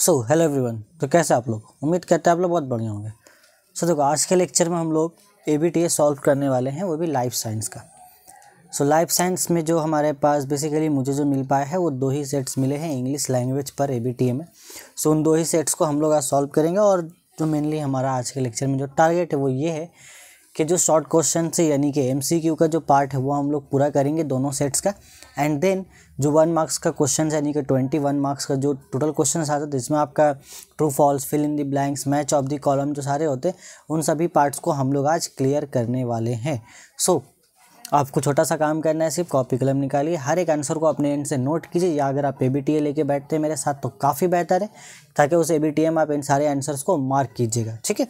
so hello everyone तो कैसे आप लोग उम्मीद करते हैं आप लोग बहुत बढ़िया होंगे सो so, देखो आज के लेक्चर में हम लोग A B T A solve करने वाले हैं वो भी लाइफ साइंस का सो लाइफ साइंस में जो हमारे पास बेसिकली मुझे जो मिल पाया है वो दो ही सेट्स मिले हैं इंग्लिश लैंग्वेज पर ए बी टी ए में सो so, उन दो ही सेट्स को हम लोग आज सॉल्व करेंगे और जो मेनली हमारा आज के लेक्चर में जो टारगेट है वो ये है कि जो शॉर्ट क्वेश्चन से यानी कि एम सी क्यू का जो पार्ट है वो हम लोग पूरा करेंगे दोनों सेट्स का एंड देन जो वन मार्क्स का क्वेश्चन यानी कि ट्वेंटी वन मार्क्स का जो टोटल क्वेश्चन आता है जिसमें आपका true false fill in the blanks match of the column जो सारे होते उन सभी पार्ट्स को हम लोग आज क्लियर करने वाले हैं सो so, आपको छोटा सा काम करना है सिर्फ कॉपी कलम निकालिए हर एक आंसर को अपने एंड से नोट कीजिए या अगर आप ए बी टी ए लेके बैठते हैं मेरे साथ तो काफ़ी बेहतर है ताकि उस ए बी टी ए में आप इन सारे आंसर्स को मार्क कीजिएगा ठीक है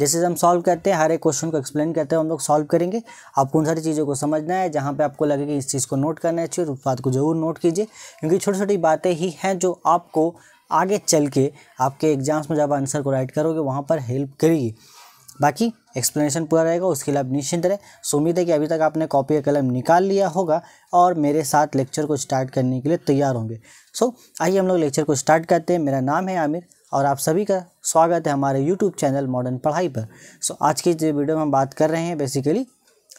जैसे हम सॉल्व करते हैं हर एक क्वेश्चन को एक्सप्लेन करते हैं हम लोग सॉल्व करेंगे आपको उन सारी चीज़ों को समझना है जहाँ पर आपको लगे कि इस चीज़ को नोट करना चाहिए उस बात को ज़रूर नोट कीजिए क्योंकि छोटी छोटी बातें ही हैं जो आपको आगे चल के आपके एग्ज़ाम्स में जब आंसर को राइट करोगे वहाँ पर हेल्प करेगी बाकी एक्सप्लेनेशन पूरा रहेगा उसके लिए आप निश्चिंत रहें सो उम्मीद है कि अभी तक आपने कॉपी या कलम निकाल लिया होगा और मेरे साथ लेक्चर को स्टार्ट करने के लिए तैयार होंगे सो आइए हम लोग लेक्चर को स्टार्ट करते हैं मेरा नाम है आमिर और आप सभी का स्वागत है हमारे यूट्यूब चैनल मॉडर्न पढ़ाई पर सो आज की जो वीडियो में हम बात कर रहे हैं बेसिकली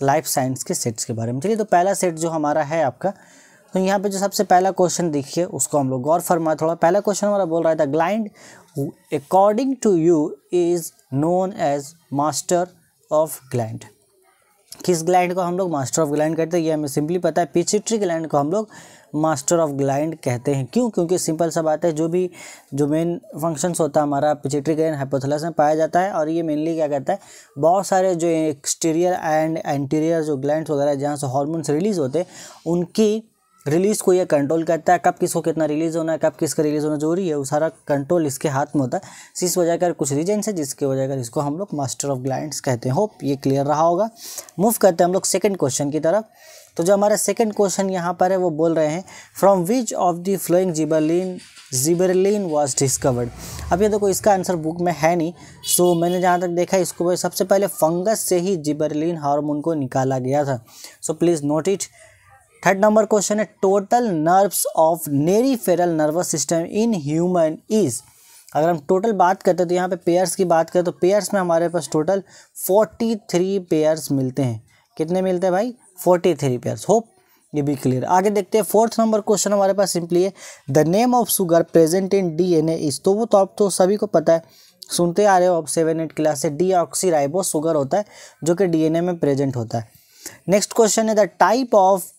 लाइफ साइंस के सेट्स के बारे में चलिए तो पहला सेट जो हमारा है आपका तो यहाँ पे जो सबसे पहला क्वेश्चन देखिए उसको हम लोग गौर फरमाए थोड़ा पहला क्वेश्चन हमारा बोल रहा है the gland according to you is known as master of gland किस ग्लैंड को हम लोग मास्टर ऑफ ग्लैंड कहते हैं ये हमें सिंपली पता है पिचिट्री ग्लैंड को हम लोग मास्टर ऑफ ग्लैंड कहते हैं क्यों क्योंकि सिंपल सा बात है जो भी जो मेन फंक्शंस होता है हमारा पिचिट्री ग्लैंड हाइपोथलस में पाया जाता है और ये मेनली क्या कहता है बहुत सारे जो एक्सटीरियर एंड एंटीरियर जो ग्लैंड वगैरह जहाँ से हॉर्मोन्स रिलीज होते हैं उनकी रिलीज़ को ये कंट्रोल करता है कब किसको कितना रिलीज़ होना है कब किसका रिलीज़ होना जरूरी है वो सारा कंट्रोल इसके हाथ में होता है इस वजह कर कुछ रीजन है जिसके वजह कर इसको हम लोग मास्टर ऑफ ग्लाइंट्स कहते हैं होप ये क्लियर रहा होगा मूव करते हैं हम लोग सेकेंड क्वेश्चन की तरफ तो जो हमारा सेकेंड क्वेश्चन यहाँ पर है वो बोल रहे हैं from which of the following gibberellin gibberellin was discovered अब ये देखो इसका आंसर बुक में है नहीं सो so, मैंने जहाँ तक देखा इसको सबसे पहले फंगस से ही जिबरलिन हार्मोन को निकाला गया था so please note it third number question है total nerves of peripheral nervous system in human is अगर हम टोटल बात करते हैं तो यहाँ पे पेयर्स की बात करें तो पेयर्स में हमारे पास टोटल फोर्टी थ्री पेयर्स मिलते हैं कितने मिलते हैं भाई फोर्टी थ्री पेयर्स होप ये भी क्लियर आगे देखते हैं फोर्थ नंबर क्वेश्चन हमारे पास सिंपली है the name of sugar present in D N A is तो वो तो आप तो सभी को पता है सुनते आ रहे हो आप सेवन एट क्लास से डी ऑक्सीराइबो सुगर शुगर होता है जो कि डी एन ए में प्रेजेंट होता है नेक्स्ट क्वेश्चन है the type of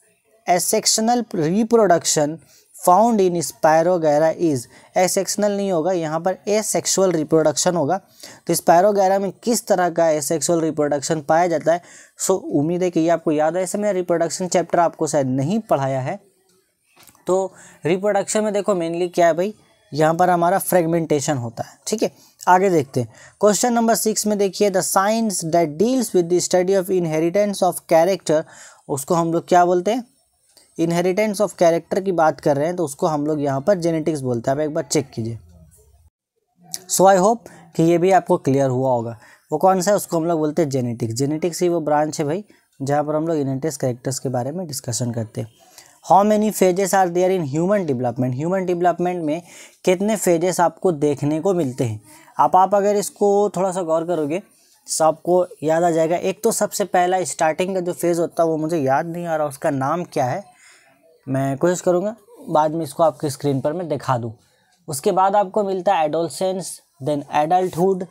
asexual reproduction found in spirogyra is asexual नहीं होगा यहाँ पर एसेक्सुअल रिप्रोडक्शन होगा तो स्पायरोगैरा में किस तरह का एसेक्सुअल रिप्रोडक्शन पाया जाता है सो उम्मीद है कि ये आपको याद है ऐसे में रिप्रोडक्शन चैप्टर आपको शायद नहीं पढ़ाया है तो रिप्रोडक्शन में देखो मेनली क्या है भाई यहाँ पर हमारा फ्रेगमेंटेशन होता है ठीक है आगे देखते हैं क्वेश्चन नंबर सिक्स में देखिए the science that deals with the study of inheritance of character उसको हम लोग क्या बोलते हैं इनहेरिटेंस ऑफ कैरेक्टर की बात कर रहे हैं तो उसको हम लोग यहाँ पर जेनेटिक्स बोलते हैं आप एक बार चेक कीजिए सो आई होप कि ये भी आपको क्लियर हुआ होगा वो कौन सा है उसको हम लोग बोलते हैं जेनेटिक्स जेनेटिक्स ही वो ब्रांच है भाई जहाँ पर हम लोग इनहेरिटेंस कैरेक्टर्स के बारे में डिस्कशन करते हैं how many phases are there in human development human development में कितने फेजेस आपको देखने को मिलते हैं आप आप अगर इसको थोड़ा सा गौर करोगे तो आपको याद आ जाएगा एक तो सबसे पहला स्टार्टिंग का जो फेज़ होता है वो मुझे याद नहीं आ रहा उसका नाम क्या है मैं कोशिश करूँगा बाद में इसको आपकी स्क्रीन पर मैं दिखा दूँ उसके बाद आपको मिलता है एडोलसेंस देन एडल्टुड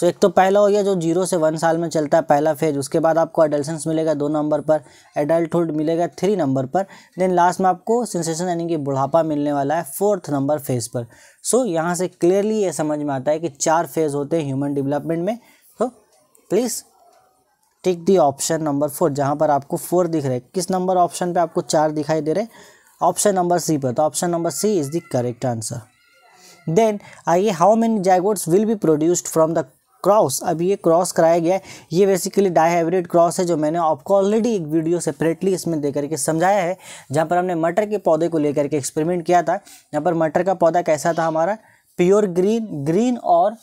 सो एक तो पहला हो गया जो जीरो से वन साल में चलता है पहला फेज उसके बाद आपको एडल्टेंस मिलेगा दो नंबर पर एडल्टुड मिलेगा थ्री नंबर पर देन लास्ट में आपको सेंसेशन यानी कि बुढ़ापा मिलने वाला है फोर्थ नंबर फेज़ पर सो so, यहाँ से क्लियरली ये समझ में आता है कि चार फेज़ होते हैं ह्यूमन डेवलपमेंट में तो so, please tick the option number four जहाँ पर आपको फोर दिख रहा है किस नंबर ऑप्शन पे आपको चार दिखाई दे रहे ऑप्शन नंबर सी पर तो option number C is the correct answer then आइए how many zygotes will be produced from the cross अब ये क्रॉस कराया गया है ये बेसिकली डाईहाइब्रिड क्रॉस है जो मैंने आपको ऑलरेडी एक वीडियो सेपरेटली इसमें देकर के समझाया है जहाँ पर हमने मटर के पौधे को लेकर के एक्सपेरिमेंट किया था जहाँ पर मटर का पौधा कैसा था हमारा प्योर ग्रीन ग्रीन और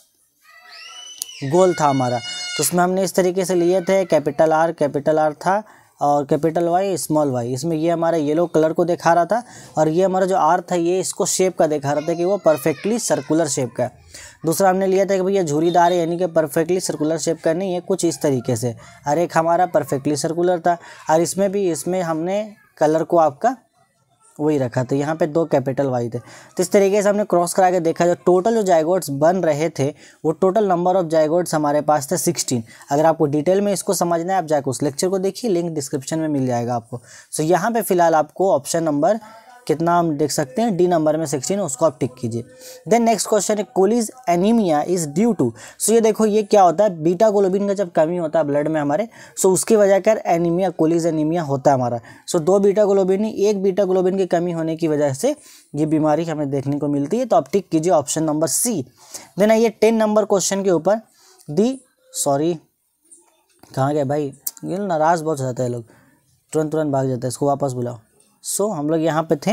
गोल था हमारा तो उसमें हमने इस तरीके से लिए थे कैपिटल आर कैपिटल आर था और कैपिटल वाई स्मॉल वाई इसमें ये हमारा येलो कलर को दिखा रहा था और ये हमारा जो आर था ये इसको शेप का दिखा रहा था कि वो परफेक्टली सर्कुलर शेप का है दूसरा हमने लिया था कि भैया झूरीदार है यानी कि परफेक्टली सर्कुलर शेप का नहीं है कुछ इस तरीके से और एक हमारा परफेक्टली सर्कुलर था और इसमें भी इसमें हमने कलर को आपका वही रखा था तो यहाँ पे दो कैपिटल वाई थे तो इस तरीके से हमने क्रॉस करा के देखा जो टोटल जो जायगोड्स बन रहे थे वो टोटल नंबर ऑफ जायगोड्स हमारे पास थे सिक्सटीन अगर आपको डिटेल में इसको समझना है आप जाकर उस लेक्चर को देखिए लिंक डिस्क्रिप्शन में मिल जाएगा आपको सो यहाँ पे फिलहाल आपको ऑप्शन नंबर कितना हम देख सकते हैं डी नंबर में सिक्सटीन उसको आप टिक कीजिए देन नेक्स्ट क्वेश्चन है Cooley's anaemia is due to so ये देखो ये क्या होता है बीटा ग्लोबिन का जब कमी होता है ब्लड में हमारे सो so उसकी वजह कर एनीमिया कोलिज एनीमिया होता है हमारा सो so दो बीटा ग्लोबिन एक बीटा ग्लोबिन की कमी होने की वजह से ये बीमारी हमें देखने को मिलती है तो आप टिक कीजिए ऑप्शन नंबर सी देन आइए टेन नंबर क्वेश्चन के ऊपर दी सॉरी कहाँ गया भाई ये नाराज़ बहुत हो जाता है लोग तुरंत तुरंत भाग जाता है इसको वापस बुलाओ सो हम लोग यहाँ पे थे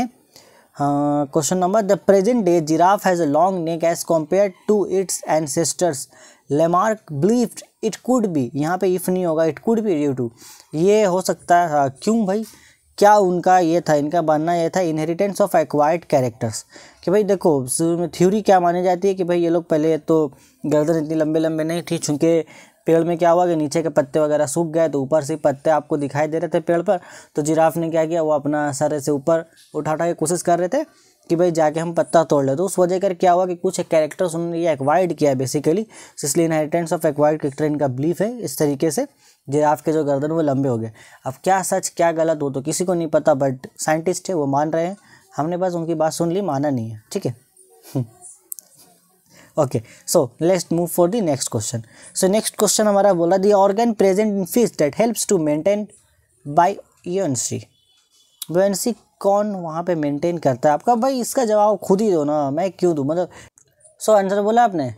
question number the present day giraffe has a long neck as compare to its ancestors Lamarck believed it could be यहाँ पे इफ़ नहीं होगा it could be due to ये हो सकता है हाँ, क्यों भाई क्या उनका ये था इनका मानना ये था इनहेरिटेंस ऑफ एक्वायर्ड कैरेक्टर्स कि भाई देखो थ्योरी क्या मानी जाती है कि भाई ये लोग पहले तो गर्दन इतनी लंबे लंबे नहीं थी चूँकि पेड़ में क्या हुआ कि नीचे के पत्ते वगैरह सूख गए तो ऊपर से पत्ते आपको दिखाई दे रहे थे पेड़ पर तो जिराफ ने क्या किया वो अपना सर से ऊपर उठा उठा के कोशिश कर रहे थे कि भाई जाके हम पत्ता तोड़ ले तो उस वजह कर क्या हुआ कि कुछ कैरेक्टर्स उन्होंने ये एक्वाइड किया बेसिकली इसलिए इनहेरिटेंस ऑफ एक्वाइड कैरेक्टर इनका बिलीफ है इस तरीके से जिराफ के जो गर्दन वो लंबे हो गए अब क्या सच क्या गलत हो तो किसी को नहीं पता बट साइंटिस्ट है वो मान रहे हैं हमने बस उनकी बात सुन ली माना नहीं है ठीक है okay so let's move for the next question so next question हमारा बोला the organ present in fish that helps to maintain buoyancy buoyancy कौन वहाँ पे मेंटेन करता है आपका भाई इसका जवाब खुद ही दो ना मैं क्यों दूँ मतलब सो आंसर बोला आपने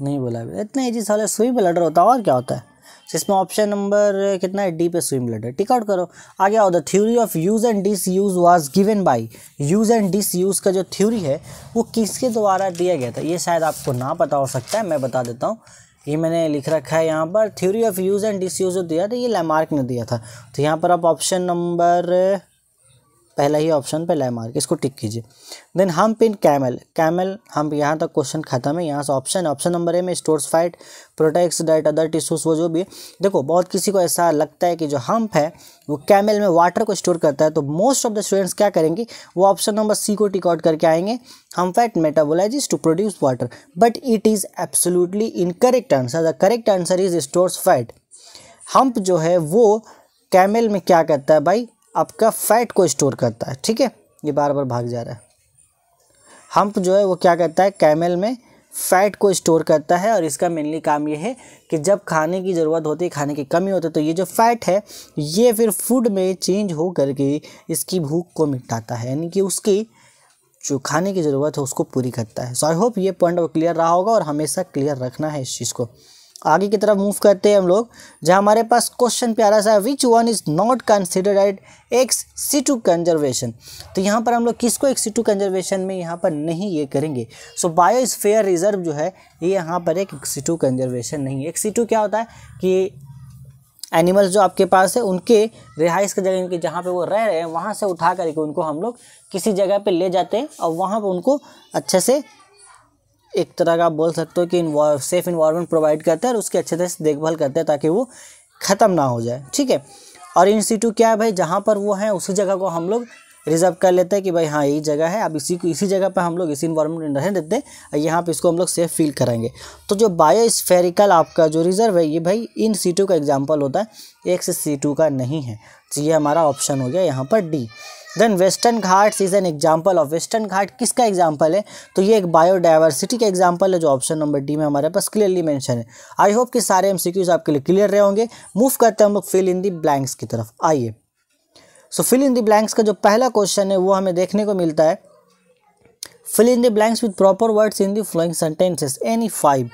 नहीं बोला इतना इजी सवाल सुई ब्लडर होता है और क्या होता है इसमें ऑप्शन नंबर कितना है डी पे स्विम लटर टिकआउट करो आगे आओ the theory of use and disuse was given by use and disuse का जो थ्योरी है वो किसके द्वारा दिया गया था ये शायद आपको ना पता हो सकता है मैं बता देता हूँ ये मैंने लिख रखा है यहाँ पर theory of use and disuse जो दिया था ये लैमार्क ने दिया था तो यहाँ पर आप ऑप्शन नंबर पहला ही ऑप्शन पे लय इसको टिक कीजिए देन हम पिन कैमल कैमल हम यहाँ तक क्वेश्चन खत्म है यहाँ से ऑप्शन ऑप्शन नंबर ए में stores fat protects diet other tissues वो जो भी देखो बहुत किसी को ऐसा लगता है कि जो हम्प है वो कैमल में वाटर को स्टोर करता है तो मोस्ट ऑफ द स्टूडेंट्स क्या करेंगे वो ऑप्शन नंबर सी को टिक आउट करके आएंगे हम fat metabolize to produce water but it is absolutely incorrect answer the correct answer is stores fat hump जो है वो कैमल में क्या करता है भाई आपका फैट को स्टोर करता है ठीक है ये बार बार भाग जा रहा है हम्प जो है वो क्या करता है कैमल में फैट को स्टोर करता है और इसका मेनली काम ये है कि जब खाने की ज़रूरत होती है खाने की कमी होती है तो ये जो फैट है ये फिर फूड में चेंज हो करके इसकी भूख को मिटाता है यानी कि उसकी जो खाने की ज़रूरत है उसको पूरी करता है सो आई होप ये पॉइंट क्लियर रहा होगा और हमेशा क्लियर रखना है इस चीज़ को आगे की तरफ मूव करते हैं हम लोग जहाँ हमारे पास क्वेश्चन प्यारा सा है which one is not consider at ex situ conservation तो यहाँ पर हम लोग किसको एक सी टू कंजर्वेशन में यहाँ पर नहीं ये करेंगे सो बायोस्फेयर रिजर्व जो है ये यहाँ पर एक सी टू कंजर्वेशन नहीं है एक सी टू क्या होता है कि एनिमल्स जो आपके पास है उनके रिहाइश की जगह उनके जहाँ पे वो रह रहे हैं वहाँ से उठा करके उनको हम लोग किसी जगह पे ले जाते हैं और वहाँ पर उनको अच्छे से एक तरह का आप बोल सकते हो कि सेफ़ इन्वायरमेंट प्रोवाइड करते हैं और उसकी अच्छे तरह से देखभाल करते हैं ताकि वो ख़त्म ना हो जाए ठीक है और इंस्टीट्यूट क्या है भाई जहाँ पर वो हैं उसी जगह को हम लोग रिजर्व कर लेते हैं कि भाई हाँ यही जगह है अब इसी को इसी जगह पर हम लोग इसी इन्वायरमेंट रहने देते हैं यहाँ पर इसको हम लोग सेफ फील करेंगे तो जो बायोस्फेरिकल आपका जो रिजर्व है ये भाई इन सीटू का एग्जाम्पल होता है एक से सी टू का नहीं है तो ये हमारा ऑप्शन हो गया यहाँ पर D then Western Ghats is an example of Western Ghat किसका एग्जाम्पल है तो ये एक बायोडाइवर्सिटी का एग्जाम्पल है जो ऑप्शन नंबर डी में हमारे पास क्लियरली मैंशन है आई होप कि सारे एम आपके लिए क्लियर रहे होंगे मूव करते हैं हम लोग फिल इन दी ब्लैंक्स की तरफ आइए सो फिल इन दी ब्लैंक्स का जो पहला क्वेश्चन है वो हमें देखने को मिलता है fill in the blanks with proper words in the following sentences any five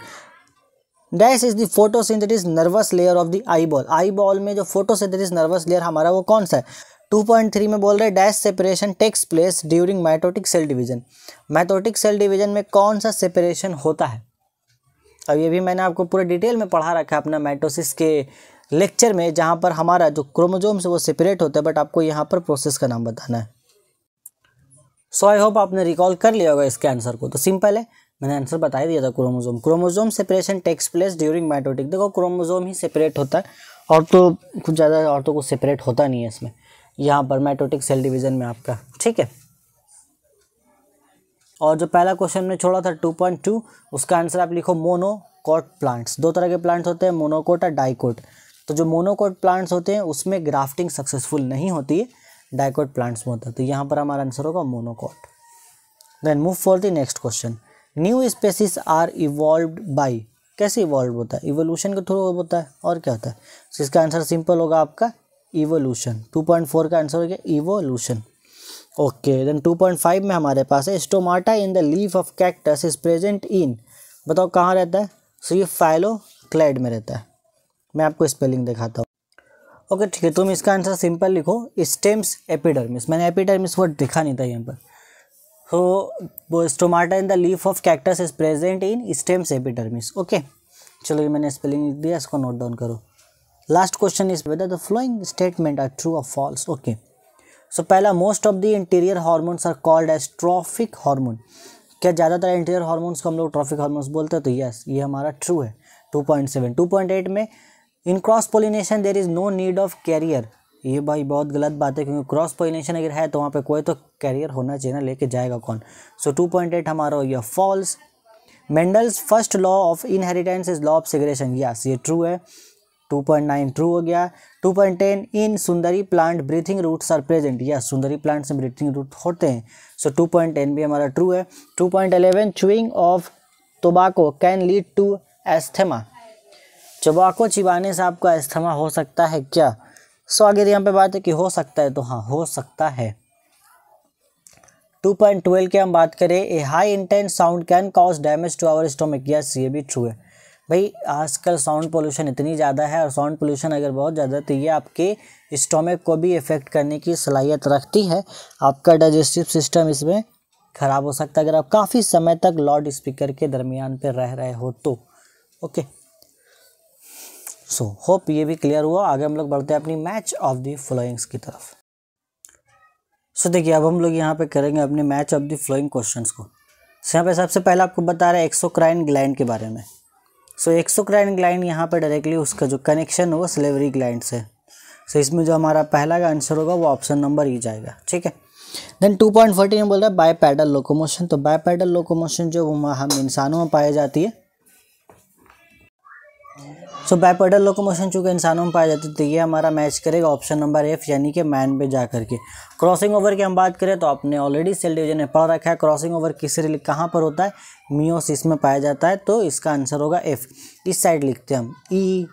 dash is the photosensitive nervous layer of the eyeball eyeball में जो फोटोसिंथेटिस नर्वस लेयर हमारा वो कौन सा है 2.3 में बोल रहे हैं dash separation takes place during mitotic cell division mitotic cell division में कौन सा सेपरेशन होता है अब ये भी मैंने आपको पूरे डिटेल में पढ़ा रखा है अपना माइटोसिस के लेक्चर में जहाँ पर हमारा जो क्रोमोजोम से वो सेपरेट होता है बट आपको यहाँ पर प्रोसेस का नाम बताना है सो आई होप आपने रिकॉल कर लिया होगा इसके आंसर को तो सिंपल है मैंने आंसर बता दिया था chromosome chromosome separation takes place during mitotic देखो क्रोमोजोम ही सेपरेट होता है और तो कुछ ज़्यादा और तो कुछ सेपरेट होता नहीं है इसमें यहाँ पर मैटोटिक सेल डिवीज़न में आपका ठीक है और जो पहला क्वेश्चन ने छोड़ा था 2.2 उसका आंसर आप लिखो मोनोकोट प्लांट्स दो तरह के प्लांट्स होते हैं मोनोकोट और डाइकोट तो जो मोनोकोट प्लांट्स होते हैं उसमें ग्राफ्टिंग सक्सेसफुल नहीं होती है डाइकोट प्लांट्स में होता है तो यहाँ पर हमारा आंसर होगा monocot then move for the next question new species are evolve by कैसे इवॉल्व होता है इवोल्यूशन के थ्रू होता है और क्या होता है तो इसका आंसर सिंपल होगा आपका इवोल्यूशन 2.4 का आंसर हो गया इवोल्यूशन ओके देन 2.5 में हमारे पास है stomata in the leaf of cactus is present in बताओ कहाँ रहता है सो ये फाइलो क्लैड में रहता है मैं आपको स्पेलिंग दिखाता हूँ ओके ठीक है तुम इसका आंसर सिंपल लिखो स्टेम्स एपिडर्मिस मैंने एपिडर्मिस वर्ड दिखा नहीं था यहाँ पर तो वो stomata in the leaf of cactus is present in stems epidermis okay चलो ये मैंने स्पेलिंग लिख दिया इसको नोट डाउन करो last question is whether the following statement are true और फॉल्स ओके सो पहला most of the anterior hormones are called as trophic hormone क्या ज़्यादातर इंटीरियर हार्मोन्स को हम लोग ट्रॉफिक हार्मोन्स बोलते हैं तो यस ये हमारा ट्रू है 2.7 2.8 में in cross pollination there is no need of carrier ये भाई बहुत गलत बात है क्योंकि क्रॉस पोलिनेशन अगर है तो वहाँ पे कोई तो कैरियर होना चाहिए ना लेके जाएगा कौन सो so, 2.8 हमारा हो गया false Mendel's first law of inheritance is law of segregation yes ये ट्रू है 2.9 ट्रू हो गया 2.10 in sundari plant breathing roots are present या सुंदरी प्लांट्स में ब्रीथिंग रूट होते हैं सो so, 2.10 भी हमारा ट्रू है 2.11 chewing of tobacco can lead to asthma tobacco चिबाने से आपका एस्थेमा हो सकता है क्या सो so, आगे यहाँ पे बात है कि हो सकता है तो हाँ हो सकता है 2.12 की हम बात करें a high intense sound can cause damage to our stomach yes ये भी ट्रू है भाई आजकल साउंड पोल्यूशन इतनी ज़्यादा है और साउंड पोल्यूशन अगर बहुत ज़्यादा तो ये आपके स्टोमक को भी इफ़ेक्ट करने की सलाहियत रखती है आपका डाइजेस्टिव सिस्टम इसमें ख़राब हो सकता है अगर आप काफ़ी समय तक लाउड स्पीकर के दरमियान पर रह रहे हो तो ओके सो होप ये भी क्लियर हुआ आगे हम लोग बढ़ते हैं अपनी मैच ऑफ द फ्लोइंग्स की तरफ सो so, देखिए अब हम लोग यहाँ पे करेंगे अपने match of the following questions को यहाँ पे सबसे पहले आपको बता रहे हैं एक्सोक्राइन ग्लैंड के बारे में सो so, एक्सोक्राइन ग्लाइंड यहाँ पर डायरेक्टली उसका जो कनेक्शन हो सिलेवरी ग्लाइंड से सो so, इसमें जो हमारा पहला का आंसर होगा वो ऑप्शन नंबर ही जाएगा ठीक है देन टू पॉइंट फोर्टीन बोल रहा है बाय पैडल लोकोमोशन तो बाय पैडल लोकोमोशन जो हम इंसानों में पाई जाती है सो बायपेडल लोकोमोशन चूँकि इंसानों में पाया जाता है तो ये हमारा मैच करेगा ऑप्शन नंबर एफ यानी कि मैन पे जा करके क्रॉसिंग ओवर की हम बात करें तो आपने ऑलरेडी सेल डिवीजन में पढ़ रखा है क्रॉसिंग ओवर किस कहाँ पर होता है मियोस इसमें पाया जाता है तो इसका आंसर होगा एफ इस साइड लिखते हैं हम ई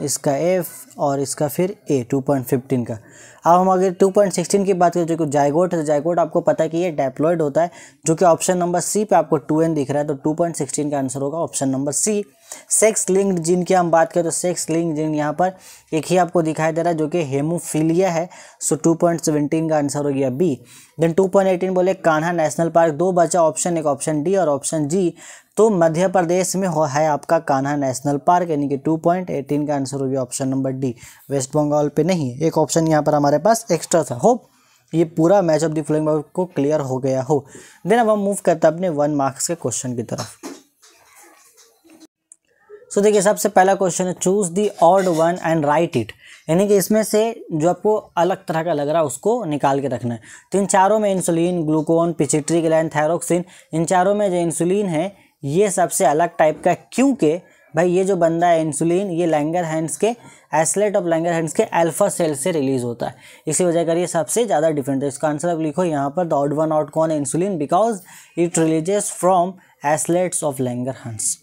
e, इसका एफ और इसका फिर ए टू का अब हम अगर 2.16 की बात करें जो कि जायगोट है जायगोट तो आपको पता है कि ये डेप्लॉयड होता है जो कि ऑप्शन नंबर सी पे आपको 2n दिख रहा है तो 2.16 का आंसर होगा option number C sex linked gene की हम बात करें तो सेक्स लिंक जीन यहाँ पर एक ही आपको दिखाई दे रहा है जो कि हेमोफीलिया है सो टू पॉइंट सेवेंटीन का आंसर हो गया B then two point eighteen बोले कान्हा नेशनल पार्क दो बचा ऑप्शन एक ऑप्शन डी और ऑप्शन जी तो मध्य प्रदेश में हो है आपका कान्हा नेशनल पार्क यानी कि टू पॉइंट एटीन का आंसर हो गया option number D West Bengal पे नहीं एक ऑप्शन यहाँ पर हमारे पास एक्स्ट्रा था होप ये पूरा मैच ऑफ द फ्लोइंग को क्लियर हो गया हो देन अब हम मूव करते हैं अपने वन मार्क्स के क्वेश्चन की तरफ सो देखिए सबसे पहला क्वेश्चन है choose the odd one and write it यानी कि इसमें से जो आपको अलग तरह का लग रहा है उसको निकाल के रखना है तो इन चारों में insulin glucagon pituitary gland thyroxine इन चारों में जो इंसुलिन है ये सबसे अलग टाइप का क्योंकि भाई ये जो बंदा है इंसुलिन ये लैंगर हैंड्स के एसलेट ऑफ लैंगर हैंड्स के अल्फा सेल से रिलीज होता है इसी वजह कर ये सबसे ज़्यादा डिफरेंट है इसका आंसर आप लिखो यहाँ पर द ऑड वन ऑट कौन है insulin because it releases from islets of Langerhans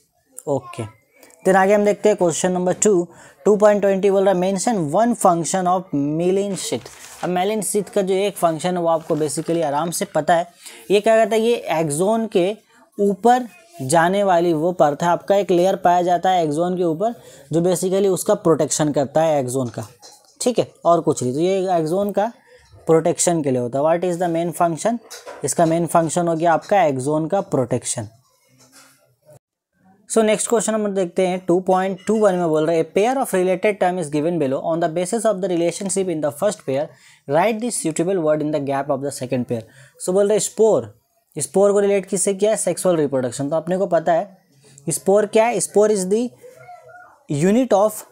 okay then आगे हम देखते हैं question number two two point twenty बोल रहा है mention one function of myelin sheath अब मेलिन शीट का जो एक फंक्शन है वो आपको बेसिकली आराम से पता है ये क्या कहता है ये एक्जोन के ऊपर जाने वाली वो परत है आपका एक लेयर पाया जाता है एक्जोन के ऊपर जो बेसिकली उसका प्रोटेक्शन करता है एक्जोन का ठीक है और कुछ नहीं तो ये एक्जोन का प्रोटेक्शन के लिए होता है what is the main function इसका मेन फंक्शन हो गया आपका एक्जोन का प्रोटेक्शन सो नेक्स्ट क्वेश्चन हम देखते हैं टू टू पॉइंट वन में बोल रहे हैं pair of related term is given below on the basis of the relationship in the first pair write this suitable word in the gap of the second pair so बोल रहे spore spore को relate किससे किया है sexual reproduction तो अपने को पता है स्पोर क्या है spore is the unit of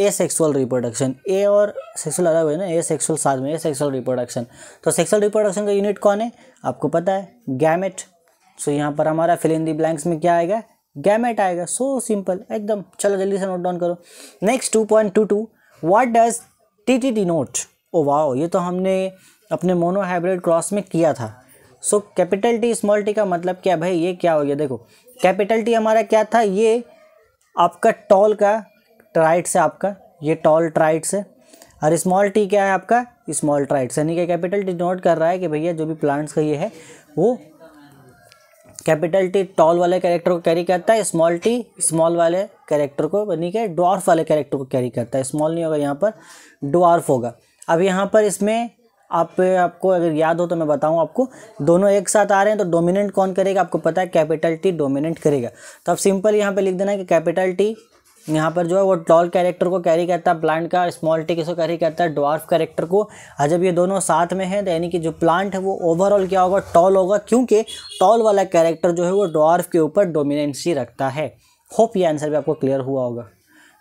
asexual reproduction a और सेक्सुअल अलग है ना ए सेक्सुअल साथ में ए सेक्सुअल रिप्रोडक्शन तो सेक्सुअल रिप्रोडक्शन का यूनिट कौन है आपको पता है गैमेट सो so, यहाँ पर हमारा फिल इन दी ब्लैंक्स में क्या आएगा गैमेट आएगा सो सिंपल एकदम चलो जल्दी से नोट डाउन करो next two point two two what does T T T note oh wow ये तो हमने अपने मोनोहाइब्रिड क्रॉस में किया था so capital T small T का मतलब क्या भाई ये क्या हो गया देखो कैपिटल टी हमारा क्या था ये आपका टॉल का ट्राइट्स है आपका ये टॉल ट्राइट्स है और स्मॉल टी क्या है आपका स्मॉल ट्राइट्स यानी कि कैपिटल टी नोट कर रहा है कि भैया जो भी प्लांट्स का ये है वो कैपिटल टी टॉल वाले कैरेक्टर को कैरी करता है स्मॉल टी स्मॉल वाले कैरेक्टर को यानी कि डॉर्फ वाले कैरेक्टर को कैरी करता है स्मॉल नहीं होगा यहाँ पर डॉर्फ होगा अब यहाँ पर इसमें आप आपको अगर याद हो तो मैं बताऊं आपको दोनों एक साथ आ रहे हैं तो डोमिनेंट कौन करेगा आपको पता है कैपिटल टी डोमिनेंट करेगा तो अब सिंपल यहाँ पे लिख देना है कि कैपिटल टी यहाँ पर जो है वो टॉल कैरेक्टर को कैरी करता है प्लांट का स्मॉल टी किसको कैरी करता है ड्वार्फ कैरेक्टर को और जब ये दोनों साथ में है तो यानी कि जो प्लांट है वो ओवरऑल क्या होगा टॉल होगा क्योंकि टॉल वाला कैरेक्टर जो है वो ड्वार्फ के ऊपर डोमिनेंसी रखता है होप ये आंसर भी आपको क्लियर हुआ होगा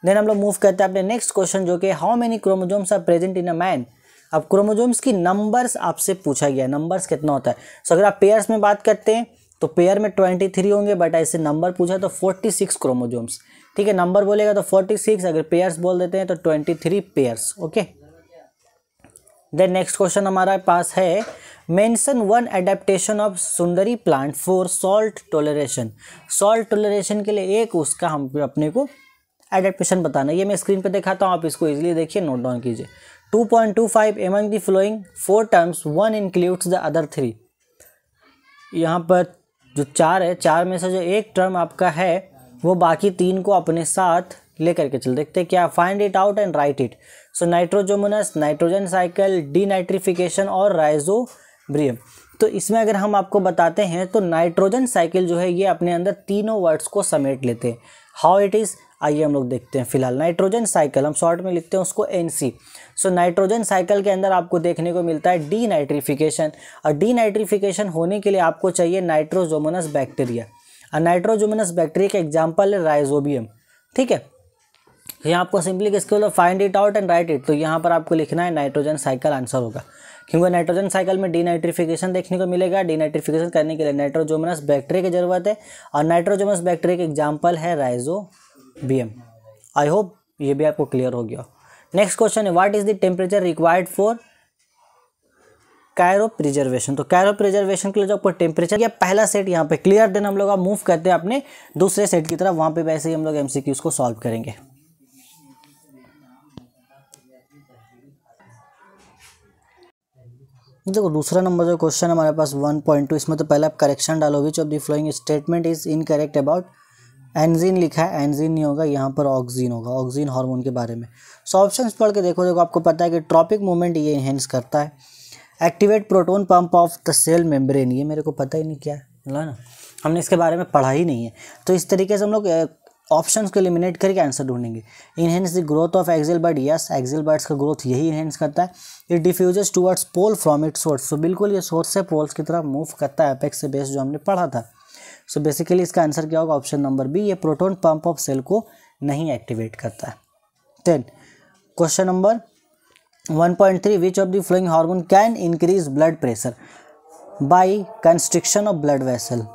देन हम लोग मूव करते हैं अपने नेक्स्ट क्वेश्चन जो कि how many chromosomes are present in a man अब क्रोमोजोम्स की नंबर्स आपसे पूछा गया नंबर्स कितना होता है सो अगर आप पेयर्स में बात करते हैं तो पेयर में ट्वेंटी थ्री होंगे बट ऐसे नंबर पूछा तो फोर्टी सिक्स क्रोमोजोम्स ठीक है नंबर बोलेगा तो फोर्टी सिक्स अगर पेयर्स बोल देते हैं तो twenty three pairs okay then next question हमारा पास है mention one adaptation of sundari plant for salt toleration salt toleration के लिए एक उसका हम अपने को एडेप्टेशन बताना ये मैं स्क्रीन पे दिखाता हूँ आप इसको इजीली देखिए नोट डाउन कीजिए 2.25 among the following four terms one includes the other three यहाँ पर जो चार है चार में से जो एक टर्म आपका है वो बाकी तीन को अपने साथ लेकर के चल देखते हैं क्या find it out and write it so nitrosomonas nitrogen cycle denitrification और राइजोब्रियम तो इसमें अगर हम आपको बताते हैं तो नाइट्रोजन साइकिल जो है ये अपने अंदर तीनों वर्ड्स को समेट लेते हैं हाउ इट इज़ आइए हम लोग देखते हैं फिलहाल नाइट्रोजन साइकिल हम शॉर्ट में लिखते हैं उसको N C so nitrogen cycle के अंदर आपको देखने को मिलता है डी नाइट्रीफिकेशन और डी नाइट्रीफिकेशन होने के लिए आपको चाहिए नाइट्रोजोमोनस बैक्टीरिया नाइट्रोजोमिनस बैक्टीरिया का एग्जाम्पल है राइजोबियम ठीक है तो यहाँ आपको सिंपली किसके बोलो find it out and write it तो यहाँ पर आपको लिखना है नाइट्रोजन साइकिल आंसर होगा क्योंकि नाइट्रोजन साइकिल में डीनाइट्रिफिकेशन देखने को मिलेगा डीनाइट्रिफिकेशन करने के लिए नाइट्रोजोमनस बैक्टीरिया की ज़रूरत है और नाइट्रोजोमस बैक्टीरिया का एग्जाम्पल है राइजोबियम आई होप ये भी आपको क्लियर हो गया नेक्स्ट क्वेश्चन है what is the temperature required for cryopreservation तो कैरो प्रिजर्वेशन के लिए जो आपको टेम्परेचर या पहला सेट यहाँ पे क्लियर देन हम लोग आप मूव करते हैं अपने दूसरे सेट की तरफ वहाँ पे वैसे ही हम लोग एम को सॉल्व करेंगे देखो दूसरा नंबर जो क्वेश्चन हमारे पास 1.2 इसमें तो पहले आप करेक्शन डालो which of the following statement is incorrect about एनजीन लिखा है एनजीन नहीं होगा यहाँ पर ऑक्सीन होगा ऑक्सीन हार्मोन के बारे में सो ऑप्शंस पढ़ के देखो देखो आपको पता है कि ट्रॉपिक मूवमेंट ये इन्हेंस करता है activate proton pump of the cell membrane ये मेरे को पता ही नहीं क्या है ना हमने इसके बारे में पढ़ा ही नहीं है तो इस तरीके से हम लोग ऑप्शन को एलिमिनेट करके आंसर ढूंढेंगे enhance the growth of axillary bud yes axillary buds का ग्रोथ यही इनहेंस करता है it diffuses towards pole from it source so बिल्कुल ये सोर्स से पोल्स की तरफ मूव करता है अपेक्स से बेस जो हमने पढ़ा था सो so बेसिकली इसका आंसर क्या होगा ऑप्शन नंबर बी ये प्रोटोन पम्प ऑफ सेल को नहीं एक्टिवेट करता है then question number one point three which of the following hormone can increase blood pressure by constriction of blood vessel